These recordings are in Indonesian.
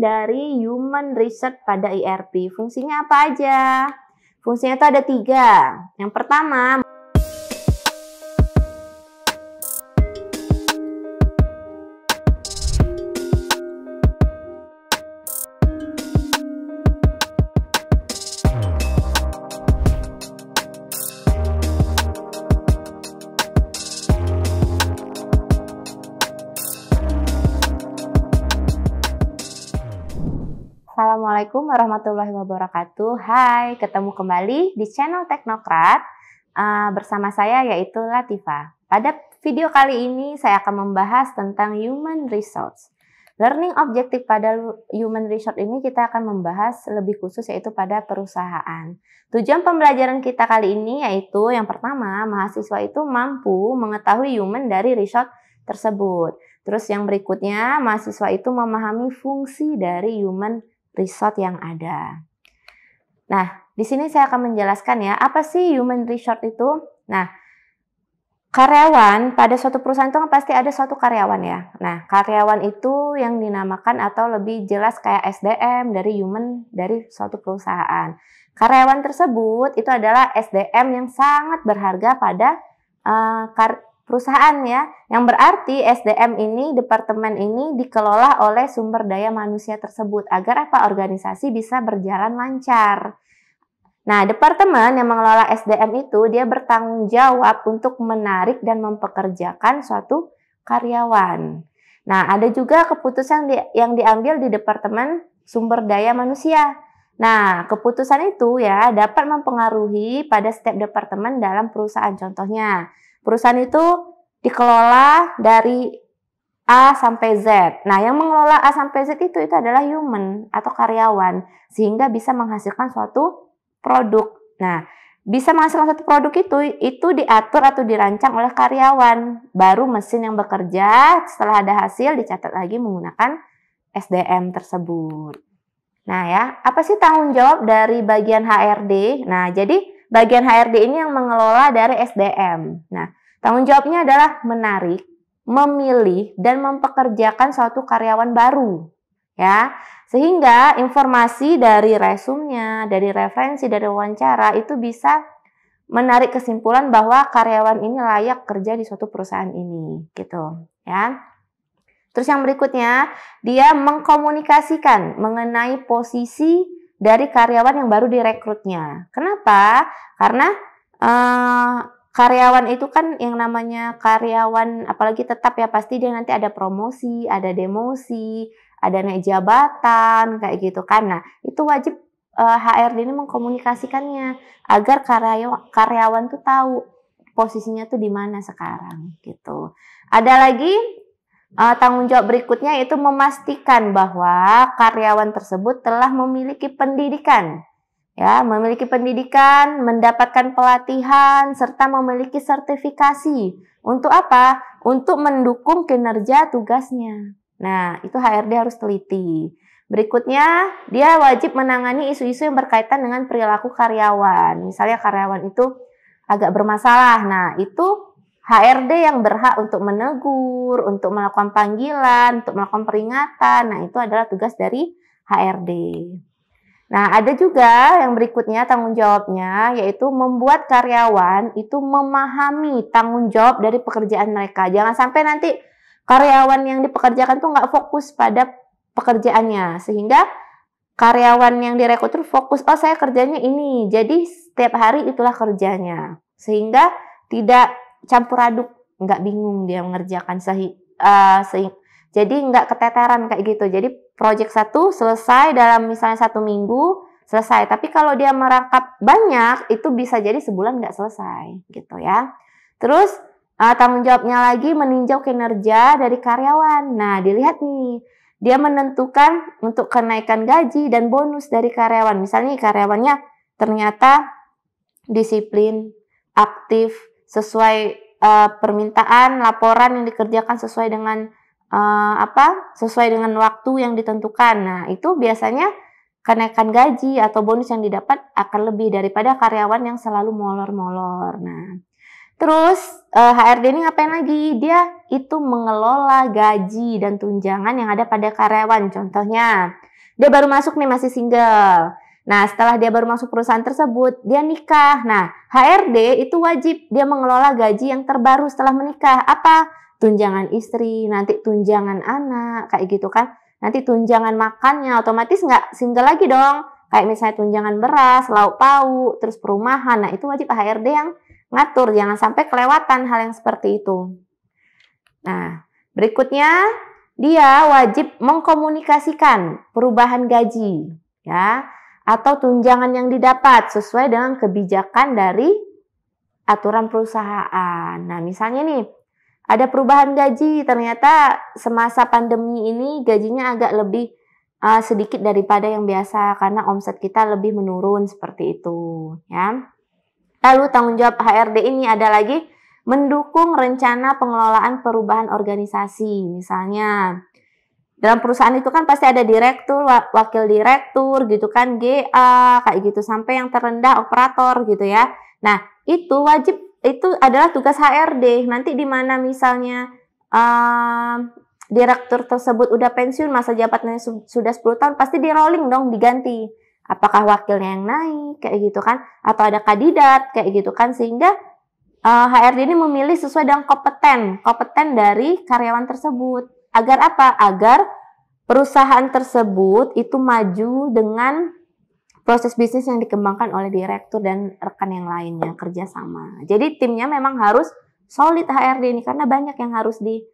dari human research pada IRP. E Fungsinya apa aja? Fungsinya itu ada tiga. Yang pertama, Assalamualaikum warahmatullahi wabarakatuh. Hai, ketemu kembali di channel Teknokrat uh, bersama saya yaitu Latifa. Pada video kali ini saya akan membahas tentang human resource. Learning objektif pada human resource ini kita akan membahas lebih khusus yaitu pada perusahaan. Tujuan pembelajaran kita kali ini yaitu yang pertama, mahasiswa itu mampu mengetahui human dari resource tersebut. Terus yang berikutnya, mahasiswa itu memahami fungsi dari human resort yang ada. Nah, di sini saya akan menjelaskan ya, apa sih human resort itu? Nah, karyawan pada suatu perusahaan itu kan pasti ada suatu karyawan ya. Nah, karyawan itu yang dinamakan atau lebih jelas kayak SDM dari human dari suatu perusahaan. Karyawan tersebut itu adalah SDM yang sangat berharga pada uh, kar perusahaan ya, yang berarti SDM ini, departemen ini dikelola oleh sumber daya manusia tersebut agar apa organisasi bisa berjalan lancar. Nah, departemen yang mengelola SDM itu dia bertanggung jawab untuk menarik dan mempekerjakan suatu karyawan. Nah, ada juga keputusan yang diambil di departemen sumber daya manusia. Nah, keputusan itu ya dapat mempengaruhi pada setiap departemen dalam perusahaan. Contohnya, Perusahaan itu dikelola dari A sampai Z. Nah, yang mengelola A sampai Z itu itu adalah human atau karyawan sehingga bisa menghasilkan suatu produk. Nah, bisa menghasilkan suatu produk itu itu diatur atau dirancang oleh karyawan. Baru mesin yang bekerja setelah ada hasil dicatat lagi menggunakan SDM tersebut. Nah, ya, apa sih tanggung jawab dari bagian HRD? Nah, jadi bagian HRD ini yang mengelola dari SDM. Nah, Tanggung jawabnya adalah menarik, memilih, dan mempekerjakan suatu karyawan baru. Ya, sehingga informasi dari resumnya, dari referensi, dari wawancara itu bisa menarik kesimpulan bahwa karyawan ini layak kerja di suatu perusahaan ini, gitu, ya. Terus yang berikutnya, dia mengkomunikasikan mengenai posisi dari karyawan yang baru direkrutnya. Kenapa? Karena uh, karyawan itu kan yang namanya karyawan apalagi tetap ya pasti dia nanti ada promosi, ada demosi, ada naik jabatan kayak gitu kan. Nah, itu wajib HRD eh, ini mengkomunikasikannya agar karyawan karyawan tuh tahu posisinya tuh di mana sekarang gitu. Ada lagi uh, tanggung jawab berikutnya itu memastikan bahwa karyawan tersebut telah memiliki pendidikan ya, memiliki pendidikan, mendapatkan pelatihan, serta memiliki sertifikasi. Untuk apa? Untuk mendukung kinerja tugasnya. Nah, itu HRD harus teliti. Berikutnya, dia wajib menangani isu-isu yang berkaitan dengan perilaku karyawan. Misalnya karyawan itu agak bermasalah. Nah, itu HRD yang berhak untuk menegur, untuk melakukan panggilan, untuk melakukan peringatan. Nah, itu adalah tugas dari HRD. Nah, ada juga yang berikutnya tanggung jawabnya, yaitu membuat karyawan itu memahami tanggung jawab dari pekerjaan mereka. Jangan sampai nanti karyawan yang dipekerjakan tuh nggak fokus pada pekerjaannya, sehingga karyawan yang direkrut tuh fokus, oh saya kerjanya ini, jadi setiap hari itulah kerjanya. Sehingga tidak campur aduk, nggak bingung dia mengerjakan, sehi, uh, eh, sehi, jadi nggak keteteran kayak gitu. Jadi project satu selesai dalam misalnya satu minggu selesai. Tapi kalau dia merangkap banyak, itu bisa jadi sebulan nggak selesai gitu ya. Terus uh, tanggung jawabnya lagi meninjau kinerja dari karyawan. Nah, dilihat nih, dia menentukan untuk kenaikan gaji dan bonus dari karyawan. Misalnya karyawannya ternyata disiplin, aktif, sesuai uh, permintaan, laporan yang dikerjakan sesuai dengan uh, apa sesuai dengan waktu yang ditentukan. Nah, itu biasanya kenaikan gaji atau bonus yang didapat akan lebih daripada karyawan yang selalu molor-molor. Nah, terus HRD eh, ini ngapain lagi? Dia itu mengelola gaji dan tunjangan yang ada pada karyawan. Contohnya, dia baru masuk nih masih single. Nah, setelah dia baru masuk perusahaan tersebut, dia nikah. Nah, HRD itu wajib dia mengelola gaji yang terbaru setelah menikah. Apa? tunjangan istri, nanti tunjangan anak, kayak gitu kan. Nanti tunjangan makannya otomatis nggak single lagi dong. Kayak misalnya tunjangan beras, lauk pauk, terus perumahan. Nah, itu wajib HRD yang ngatur, jangan sampai kelewatan hal yang seperti itu. Nah, berikutnya dia wajib mengkomunikasikan perubahan gaji ya atau tunjangan yang didapat sesuai dengan kebijakan dari aturan perusahaan. Nah, misalnya nih ada perubahan gaji. Ternyata semasa pandemi ini gajinya agak lebih uh, sedikit daripada yang biasa karena omset kita lebih menurun seperti itu, ya. Lalu tanggung jawab HRD ini ada lagi mendukung rencana pengelolaan perubahan organisasi. Misalnya dalam perusahaan itu kan pasti ada direktur, wakil direktur gitu kan, GA kayak gitu sampai yang terendah operator gitu ya. Nah, itu wajib itu adalah tugas HRD. Nanti di mana misalnya uh, direktur tersebut udah pensiun, masa jabatannya su sudah 10 tahun, pasti di rolling dong, diganti. Apakah wakilnya yang naik, kayak gitu kan? Atau ada kandidat, kayak gitu kan? Sehingga uh, HRD ini memilih sesuai dengan kompeten, kompeten dari karyawan tersebut. Agar apa? Agar perusahaan tersebut itu maju dengan proses bisnis yang dikembangkan oleh direktur dan rekan yang lainnya kerjasama. Jadi timnya memang harus solid HRD ini karena banyak yang harus di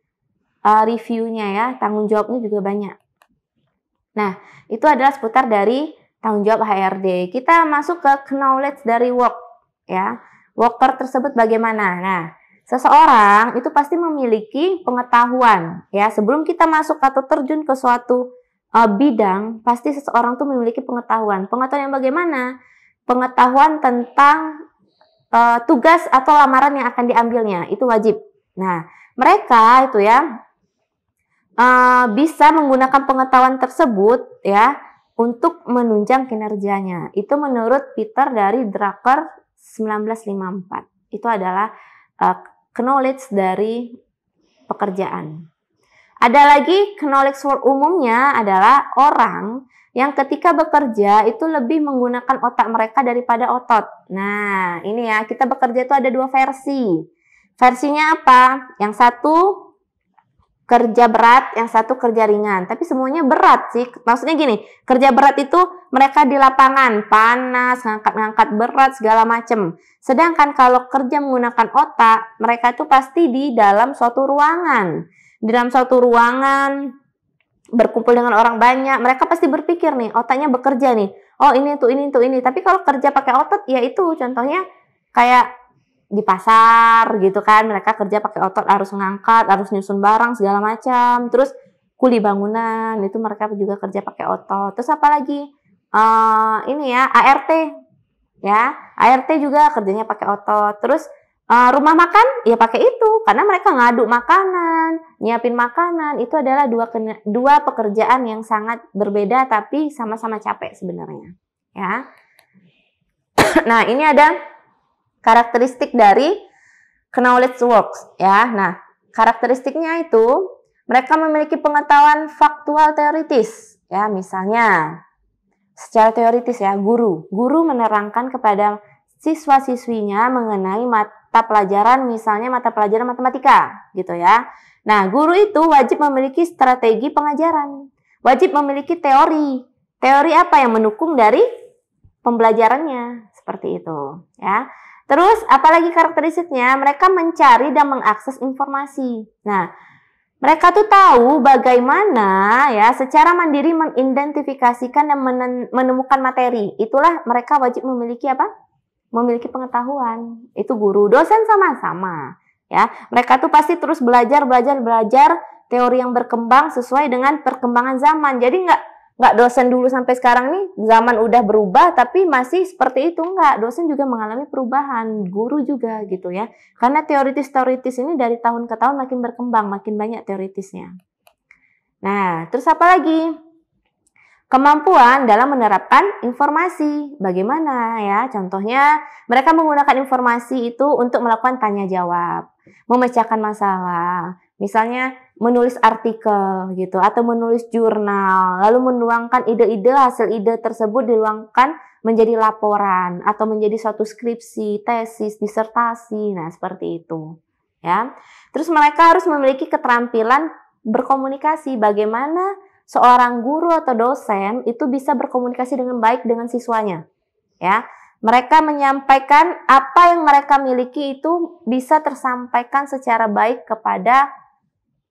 uh, reviewnya ya, tanggung jawabnya juga banyak. Nah, itu adalah seputar dari tanggung jawab HRD. Kita masuk ke knowledge dari work ya. Worker tersebut bagaimana? Nah, seseorang itu pasti memiliki pengetahuan ya sebelum kita masuk atau terjun ke suatu uh, bidang, pasti seseorang tuh memiliki pengetahuan. Pengetahuan yang bagaimana? Pengetahuan tentang uh, tugas atau lamaran yang akan diambilnya itu wajib. Nah, mereka itu ya uh, bisa menggunakan pengetahuan tersebut ya untuk menunjang kinerjanya. Itu menurut Peter dari Drucker 1954. Itu adalah uh, knowledge dari pekerjaan. Ada lagi knowledge work umumnya adalah orang yang ketika bekerja itu lebih menggunakan otak mereka daripada otot. Nah, ini ya, kita bekerja itu ada dua versi. Versinya apa? Yang satu kerja berat, yang satu kerja ringan. Tapi semuanya berat sih. Maksudnya gini, kerja berat itu mereka di lapangan, panas, ngangkat-ngangkat berat, segala macem. Sedangkan kalau kerja menggunakan otak, mereka itu pasti di dalam suatu ruangan di dalam satu ruangan berkumpul dengan orang banyak, mereka pasti berpikir nih, otaknya bekerja nih. Oh, ini tuh ini tuh ini. Tapi kalau kerja pakai otot ya itu contohnya kayak di pasar gitu kan, mereka kerja pakai otot harus ngangkat, harus nyusun barang segala macam. Terus kuli bangunan itu mereka juga kerja pakai otot. Terus apa lagi? Uh, ini ya ART ya. ART juga kerjanya pakai otot. Terus Uh, rumah makan ya pakai itu karena mereka ngaduk makanan, nyiapin makanan itu adalah dua dua pekerjaan yang sangat berbeda tapi sama-sama capek sebenarnya ya. nah ini ada karakteristik dari knowledge works ya. Nah karakteristiknya itu mereka memiliki pengetahuan faktual teoritis ya misalnya secara teoritis ya guru guru menerangkan kepada siswa-siswinya mengenai mat mata pelajaran misalnya mata pelajaran matematika gitu ya. Nah, guru itu wajib memiliki strategi pengajaran, wajib memiliki teori. Teori apa yang mendukung dari pembelajarannya seperti itu ya. Terus apalagi karakteristiknya mereka mencari dan mengakses informasi. Nah, mereka tuh tahu bagaimana ya secara mandiri mengidentifikasikan dan menemukan materi. Itulah mereka wajib memiliki apa? memiliki pengetahuan. Itu guru, dosen sama-sama. Ya, mereka tuh pasti terus belajar, belajar, belajar teori yang berkembang sesuai dengan perkembangan zaman. Jadi nggak nggak dosen dulu sampai sekarang nih zaman udah berubah tapi masih seperti itu nggak dosen juga mengalami perubahan guru juga gitu ya karena teoritis teoritis ini dari tahun ke tahun makin berkembang makin banyak teoritisnya nah terus apa lagi Kemampuan dalam menerapkan informasi. Bagaimana ya? Contohnya, mereka menggunakan informasi itu untuk melakukan tanya jawab, memecahkan masalah, misalnya menulis artikel gitu atau menulis jurnal, lalu menuangkan ide-ide hasil ide tersebut diluangkan menjadi laporan atau menjadi suatu skripsi, tesis, disertasi. Nah, seperti itu. Ya. Terus mereka harus memiliki keterampilan berkomunikasi bagaimana seorang guru atau dosen itu bisa berkomunikasi dengan baik dengan siswanya. Ya, mereka menyampaikan apa yang mereka miliki itu bisa tersampaikan secara baik kepada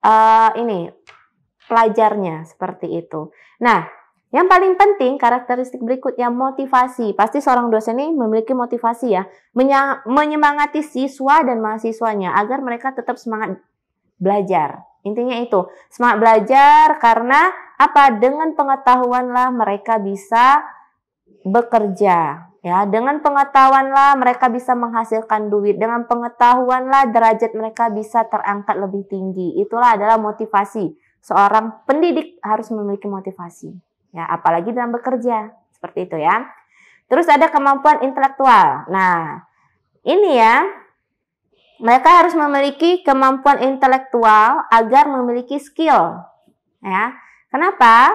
uh, ini pelajarnya seperti itu. Nah, yang paling penting karakteristik berikutnya motivasi. Pasti seorang dosen ini memiliki motivasi ya, menyemangati siswa dan mahasiswanya agar mereka tetap semangat belajar. Intinya itu, semangat belajar karena apa? Dengan pengetahuanlah mereka bisa bekerja. Ya, dengan pengetahuanlah mereka bisa menghasilkan duit, dengan pengetahuanlah derajat mereka bisa terangkat lebih tinggi. Itulah adalah motivasi. Seorang pendidik harus memiliki motivasi. Ya, apalagi dalam bekerja. Seperti itu ya. Terus ada kemampuan intelektual. Nah, ini ya mereka harus memiliki kemampuan intelektual agar memiliki skill. Ya. Kenapa?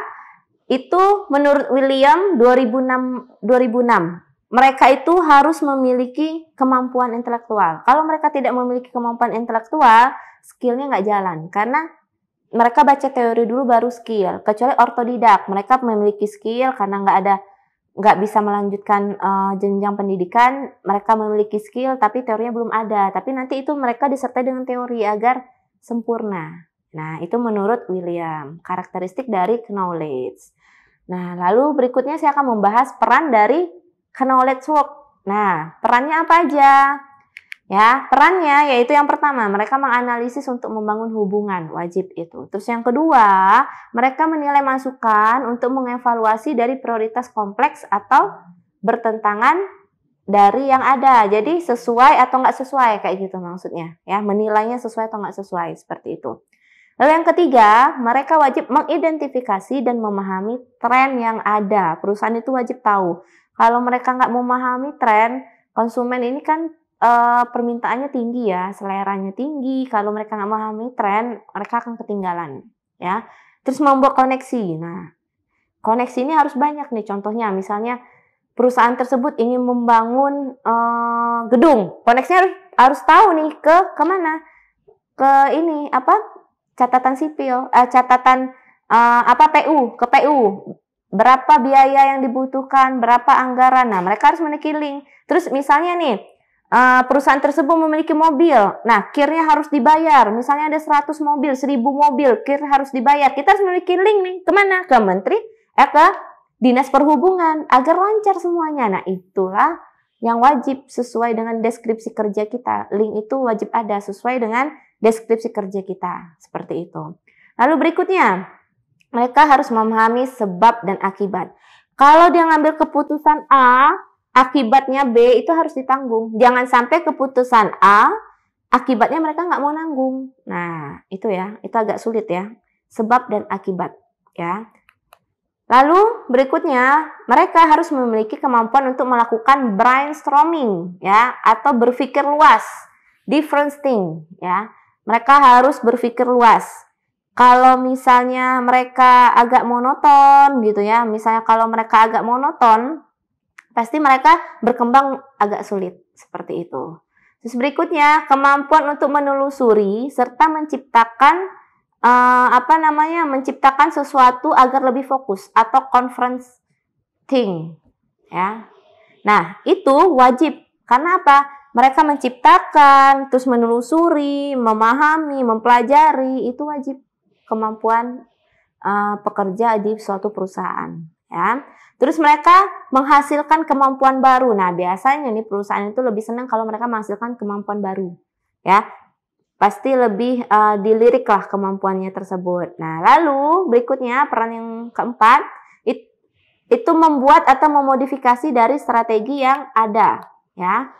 Itu menurut William 2006 2006 mereka itu harus memiliki kemampuan intelektual. Kalau mereka tidak memiliki kemampuan intelektual, skillnya nggak jalan. Karena mereka baca teori dulu baru skill. Kecuali ortodidak, mereka memiliki skill karena nggak ada nggak bisa melanjutkan uh, jenjang pendidikan, mereka memiliki skill tapi teorinya belum ada. Tapi nanti itu mereka disertai dengan teori agar sempurna. Nah, itu menurut William, karakteristik dari knowledge. Nah, lalu berikutnya saya akan membahas peran dari knowledge work. Nah, perannya apa aja? Ya, perannya yaitu yang pertama, mereka menganalisis untuk membangun hubungan, wajib itu. Terus yang kedua, mereka menilai masukan untuk mengevaluasi dari prioritas kompleks atau bertentangan dari yang ada. Jadi sesuai atau nggak sesuai kayak gitu maksudnya. Ya, menilainya sesuai atau nggak sesuai seperti itu. Lalu yang ketiga, mereka wajib mengidentifikasi dan memahami tren yang ada. Perusahaan itu wajib tahu. Kalau mereka nggak memahami tren, konsumen ini kan uh, permintaannya tinggi ya, seleranya tinggi. Kalau mereka nggak memahami tren, mereka akan ketinggalan ya. Terus membuat koneksi. Nah, koneksi ini harus banyak nih. Contohnya misalnya perusahaan tersebut ingin membangun uh, gedung, koneksinya harus, harus tahu nih ke kemana? Ke ini apa? Catatan sipil, uh, catatan uh, apa PU ke PU berapa biaya yang dibutuhkan, berapa anggaran. Nah, mereka harus menekiling. Terus misalnya nih, Eh, perusahaan tersebut memiliki mobil. Nah, kirnya harus dibayar. Misalnya ada 100 mobil, 1000 mobil, kir harus dibayar. Kita harus memiliki link nih. Kemana? Ke menteri, eh, ke dinas perhubungan agar lancar semuanya. Nah, itulah yang wajib sesuai dengan deskripsi kerja kita. Link itu wajib ada sesuai dengan deskripsi kerja kita. Seperti itu. Lalu berikutnya, mereka harus memahami sebab dan akibat. Kalau dia ngambil keputusan A, akibatnya B itu harus ditanggung. Jangan sampai keputusan A akibatnya mereka nggak mau nanggung. Nah, itu ya, itu agak sulit ya. Sebab dan akibat ya. Lalu berikutnya, mereka harus memiliki kemampuan untuk melakukan brainstorming ya atau berpikir luas, different thing ya. Mereka harus berpikir luas. Kalau misalnya mereka agak monoton gitu ya, misalnya kalau mereka agak monoton, pasti mereka berkembang agak sulit seperti itu. Terus berikutnya kemampuan untuk menelusuri serta menciptakan uh, apa namanya menciptakan sesuatu agar lebih fokus atau conference thing ya. Nah itu wajib karena apa? Mereka menciptakan terus menelusuri, memahami, mempelajari itu wajib kemampuan uh, pekerja di suatu perusahaan ya. Terus mereka menghasilkan kemampuan baru. Nah, biasanya nih perusahaan itu lebih senang kalau mereka menghasilkan kemampuan baru. Ya. Pasti lebih uh, dilirik kemampuannya tersebut. Nah, lalu berikutnya peran yang keempat it, itu membuat atau memodifikasi dari strategi yang ada, ya.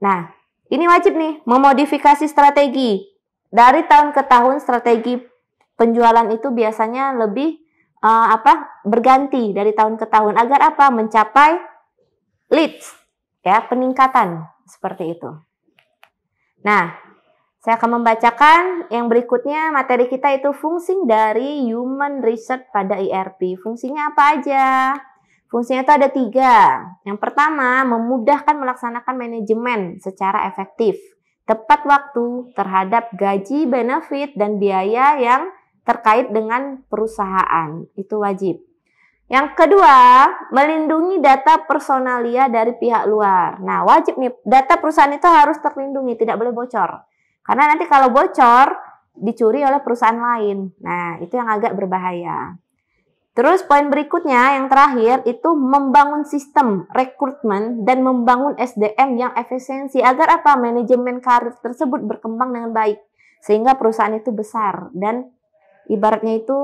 Nah, ini wajib nih memodifikasi strategi. Dari tahun ke tahun strategi penjualan itu biasanya lebih uh, apa berganti dari tahun ke tahun agar apa mencapai leads ya peningkatan seperti itu. Nah, saya akan membacakan yang berikutnya materi kita itu fungsi dari human research pada IRP. E Fungsinya apa aja? Fungsinya itu ada tiga. Yang pertama, memudahkan melaksanakan manajemen secara efektif, tepat waktu terhadap gaji, benefit, dan biaya yang terkait dengan perusahaan. Itu wajib. Yang kedua, melindungi data personalia dari pihak luar. Nah, wajib nih, data perusahaan itu harus terlindungi, tidak boleh bocor. Karena nanti kalau bocor, dicuri oleh perusahaan lain. Nah, itu yang agak berbahaya. Terus poin berikutnya, yang terakhir, itu membangun sistem rekrutmen dan membangun SDM yang efisiensi. Agar apa? Manajemen karir tersebut berkembang dengan baik. Sehingga perusahaan itu besar dan ibaratnya itu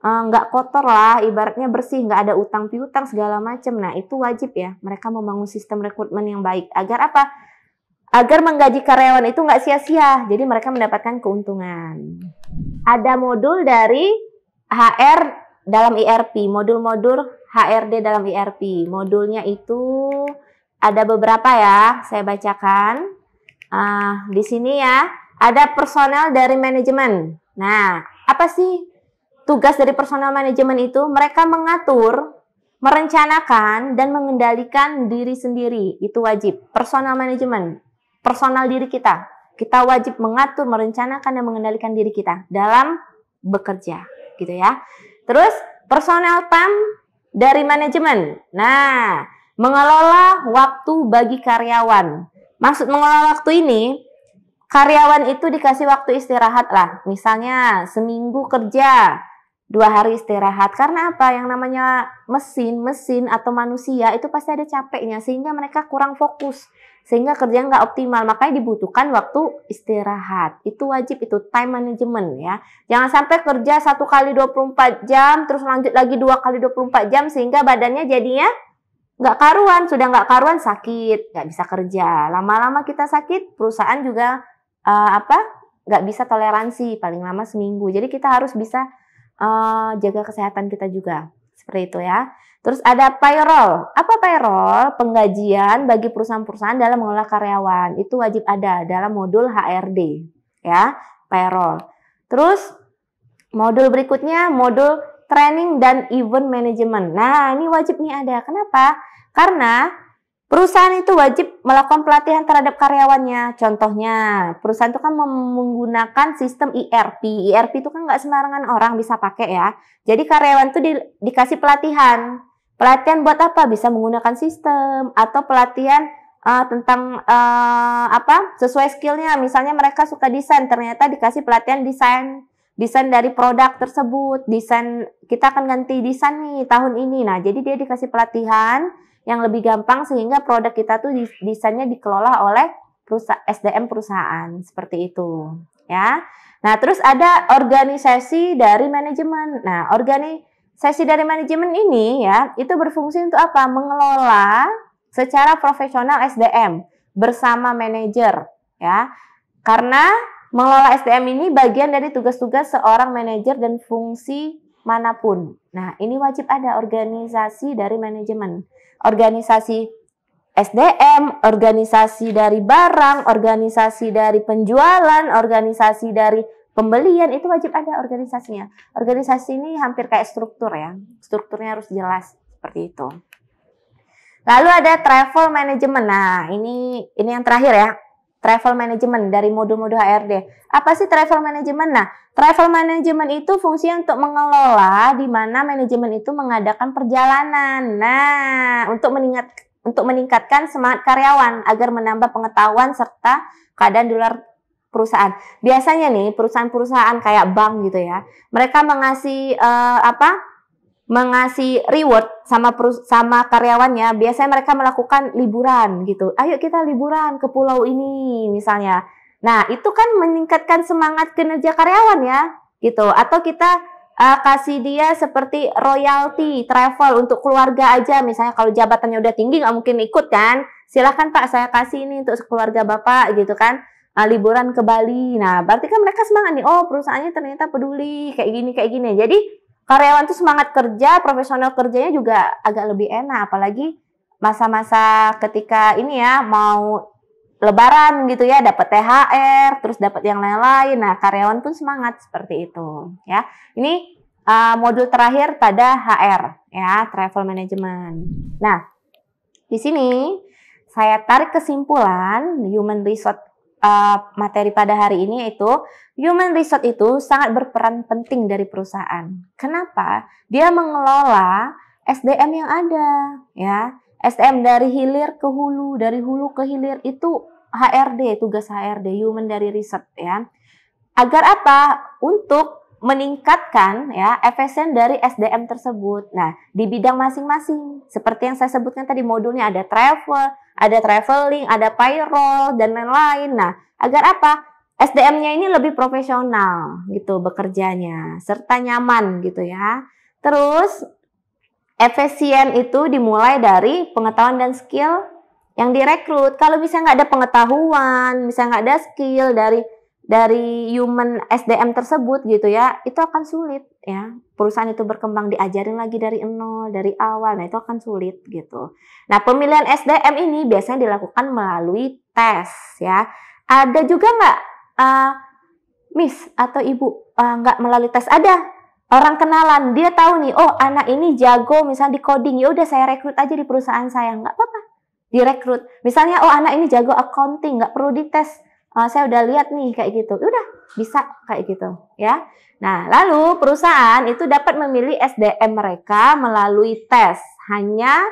eh, nggak uh, kotor lah, ibaratnya bersih, nggak ada utang piutang segala macam. Nah itu wajib ya, mereka membangun sistem rekrutmen yang baik agar apa? Agar menggaji karyawan itu nggak sia-sia, jadi mereka mendapatkan keuntungan. Ada modul dari HR dalam IRP, modul-modul HRD dalam IRP. Modulnya itu ada beberapa ya, saya bacakan. Uh, di sini ya, ada personel dari manajemen. Nah, apa sih tugas dari personal manajemen itu? Mereka mengatur, merencanakan, dan mengendalikan diri sendiri. Itu wajib. Personal manajemen, personal diri kita. Kita wajib mengatur, merencanakan, dan mengendalikan diri kita dalam bekerja, gitu ya. Terus personal time dari manajemen. Nah, mengelola waktu bagi karyawan. Maksud mengelola waktu ini Karyawan itu dikasih waktu istirahat lah, misalnya seminggu kerja, dua hari istirahat. Karena apa? Yang namanya mesin, mesin atau manusia itu pasti ada capeknya, sehingga mereka kurang fokus, sehingga kerja nggak optimal. Makanya dibutuhkan waktu istirahat. Itu wajib, itu time management ya. Jangan sampai kerja satu kali 24 jam, terus lanjut lagi dua kali 24 jam, sehingga badannya jadinya nggak karuan, sudah nggak karuan sakit, nggak bisa kerja. Lama-lama kita sakit, perusahaan juga uh, apa nggak bisa toleransi paling lama seminggu. Jadi kita harus bisa uh, jaga kesehatan kita juga seperti itu ya. Terus ada payroll. Apa payroll? Penggajian bagi perusahaan-perusahaan dalam mengelola karyawan itu wajib ada dalam modul HRD ya payroll. Terus modul berikutnya modul training dan event management. Nah ini wajib nih ada. Kenapa? Karena Perusahaan itu wajib melakukan pelatihan terhadap karyawannya. Contohnya, perusahaan itu kan menggunakan sistem ERP. ERP itu kan nggak sembarangan orang bisa pakai ya. Jadi karyawan itu di, dikasih pelatihan. Pelatihan buat apa? Bisa menggunakan sistem atau pelatihan uh, tentang uh, apa? Sesuai skillnya. Misalnya mereka suka desain, ternyata dikasih pelatihan desain desain dari produk tersebut. Desain kita akan ganti desain nih tahun ini. Nah, jadi dia dikasih pelatihan yang lebih gampang sehingga produk kita tuh desainnya dikelola oleh perusahaan SDM perusahaan seperti itu ya. Nah, terus ada organisasi dari manajemen. Nah, organisasi dari manajemen ini ya, itu berfungsi untuk apa? Mengelola secara profesional SDM bersama manajer ya. Karena mengelola SDM ini bagian dari tugas-tugas seorang manajer dan fungsi manapun Nah, ini wajib ada organisasi dari manajemen. Organisasi SDM, organisasi dari barang, organisasi dari penjualan, organisasi dari pembelian itu wajib ada organisasinya. Organisasi ini hampir kayak struktur ya. Strukturnya harus jelas seperti itu. Lalu ada travel management. Nah, ini ini yang terakhir ya travel management dari modul-modul HRD. Apa sih travel management? Nah, travel management itu fungsi untuk mengelola di mana manajemen itu mengadakan perjalanan. Nah, untuk meningkat untuk meningkatkan semangat karyawan agar menambah pengetahuan serta keadaan di luar perusahaan. Biasanya nih perusahaan-perusahaan kayak bank gitu ya, mereka mengasih uh, apa? mengasih reward sama perus sama karyawannya, biasanya mereka melakukan liburan gitu. Ayo kita liburan ke pulau ini misalnya. Nah, itu kan meningkatkan semangat kinerja karyawan ya, gitu. Atau kita uh, kasih dia seperti royalty travel untuk keluarga aja misalnya kalau jabatannya udah tinggi nggak mungkin ikut kan silahkan pak saya kasih ini untuk keluarga bapak gitu kan uh, liburan ke Bali nah berarti kan mereka semangat nih oh perusahaannya ternyata peduli kayak gini kayak gini jadi karyawan tuh semangat kerja, profesional kerjanya juga agak lebih enak apalagi masa-masa ketika ini ya mau lebaran gitu ya dapat THR terus dapat yang lain-lain nah karyawan pun semangat seperti itu ya ini uh, modul terakhir pada HR ya travel management nah di sini saya tarik kesimpulan human resource uh, materi pada hari ini yaitu human resource itu sangat berperan penting dari perusahaan. Kenapa? Dia mengelola SDM yang ada, ya. SDM dari hilir ke hulu, dari hulu ke hilir itu HRD, tugas HRD, human dari riset ya. Agar apa? Untuk meningkatkan ya efisien dari SDM tersebut. Nah, di bidang masing-masing seperti yang saya sebutkan tadi modulnya ada travel, ada traveling, ada payroll dan lain-lain. Nah, agar apa? SDM-nya ini lebih profesional gitu bekerjanya serta nyaman gitu ya. Terus efisien itu dimulai dari pengetahuan dan skill yang direkrut. Kalau bisa nggak ada pengetahuan, bisa nggak ada skill dari dari human SDM tersebut gitu ya, itu akan sulit ya. Perusahaan itu berkembang diajarin lagi dari nol, dari awal. Nah, itu akan sulit gitu. Nah, pemilihan SDM ini biasanya dilakukan melalui tes ya. Ada juga nggak uh, Miss atau Ibu uh, nggak melalui tes? Ada. Orang kenalan, dia tahu nih, oh anak ini jago misalnya di coding, ya udah saya rekrut aja di perusahaan saya, nggak apa-apa. Direkrut. Misalnya, oh anak ini jago accounting, nggak perlu dites oh, saya udah lihat nih kayak gitu. Ya udah bisa kayak gitu ya. Nah, lalu perusahaan itu dapat memilih SDM mereka melalui tes. Hanya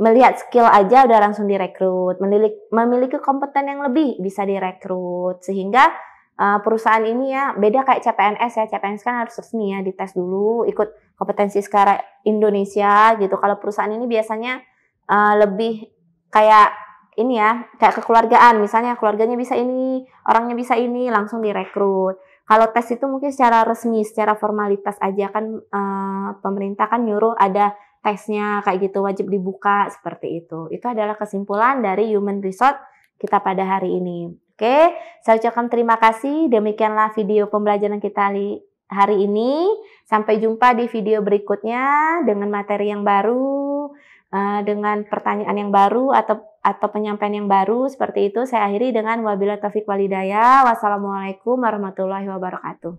melihat skill aja udah langsung direkrut, memiliki, memiliki kompeten yang lebih bisa direkrut sehingga uh, perusahaan ini ya beda kayak CPNS ya CPNS kan harus resmi ya dites dulu ikut kompetensi sekarang Indonesia gitu kalau perusahaan ini biasanya uh, lebih kayak ini ya kayak kekeluargaan misalnya keluarganya bisa ini orangnya bisa ini langsung direkrut kalau tes itu mungkin secara resmi secara formalitas aja kan uh, pemerintah kan nyuruh ada tesnya kayak gitu wajib dibuka seperti itu itu adalah kesimpulan dari human resource kita pada hari ini oke saya ucapkan terima kasih demikianlah video pembelajaran kita hari ini sampai jumpa di video berikutnya dengan materi yang baru Eh, dengan pertanyaan yang baru atau atau penyampaian yang baru seperti itu saya akhiri dengan wabillahi taufik walidaya wassalamualaikum warahmatullahi wabarakatuh.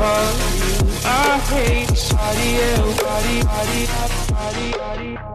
for you. I hate somebody else. Body, body, body, body, body.